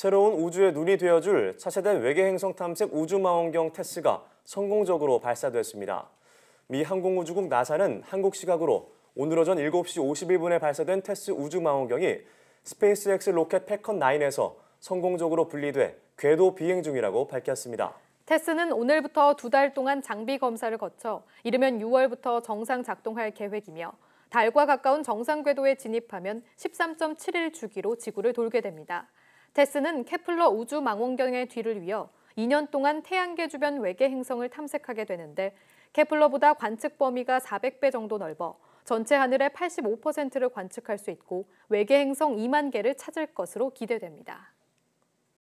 새로운 우주의 눈이 되어줄 차세대 외계 행성 탐색 우주망원경 테스가 성공적으로 발사됐습니다. 미 항공우주국 나사는 한국 시각으로 오늘 오전 7시 51분에 발사된 테스 우주망원경이 스페이스X 로켓 패컨 9에서 성공적으로 분리돼 궤도 비행 중이라고 밝혔습니다. 테스는 오늘부터 두 달 동안 장비 검사를 거쳐 이르면 6월부터 정상 작동할 계획이며 달과 가까운 정상 궤도에 진입하면 13.7일 주기로 지구를 돌게 됩니다. 테스는 케플러 우주 망원경의 뒤를 이어 2년 동안 태양계 주변 외계 행성을 탐색하게 되는데 케플러보다 관측 범위가 400배 정도 넓어 전체 하늘의 85%를 관측할 수 있고 외계 행성 2만 개를 찾을 것으로 기대됩니다.